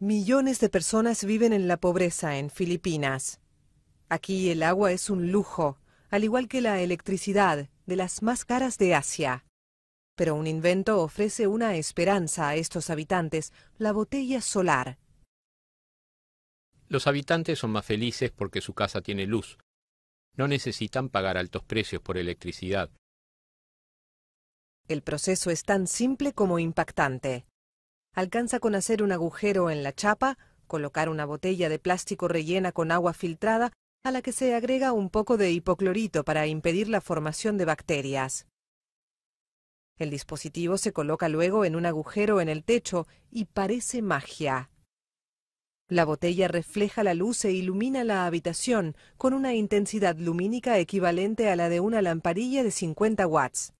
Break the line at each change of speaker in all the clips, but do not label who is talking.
Millones de personas viven en la pobreza en Filipinas. Aquí el agua es un lujo, al igual que la electricidad, de las más caras de Asia. Pero un invento ofrece una esperanza a estos habitantes, la botella solar.
Los habitantes son más felices porque su casa tiene luz. No necesitan pagar altos precios por electricidad.
El proceso es tan simple como impactante alcanza con hacer un agujero en la chapa, colocar una botella de plástico rellena con agua filtrada a la que se agrega un poco de hipoclorito para impedir la formación de bacterias. El dispositivo se coloca luego en un agujero en el techo y parece magia. La botella refleja la luz e ilumina la habitación con una intensidad lumínica equivalente a la de una lamparilla de 50 watts.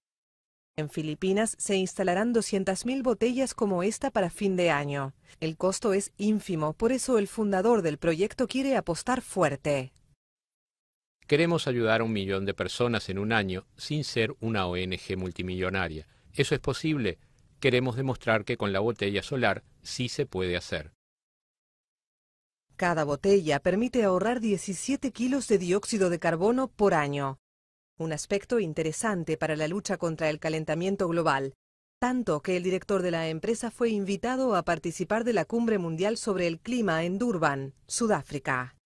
En Filipinas se instalarán 200.000 botellas como esta para fin de año. El costo es ínfimo, por eso el fundador del proyecto quiere apostar fuerte.
Queremos ayudar a un millón de personas en un año sin ser una ONG multimillonaria. Eso es posible. Queremos demostrar que con la botella solar sí se puede hacer.
Cada botella permite ahorrar 17 kilos de dióxido de carbono por año un aspecto interesante para la lucha contra el calentamiento global, tanto que el director de la empresa fue invitado a participar de la Cumbre Mundial sobre el Clima en Durban, Sudáfrica.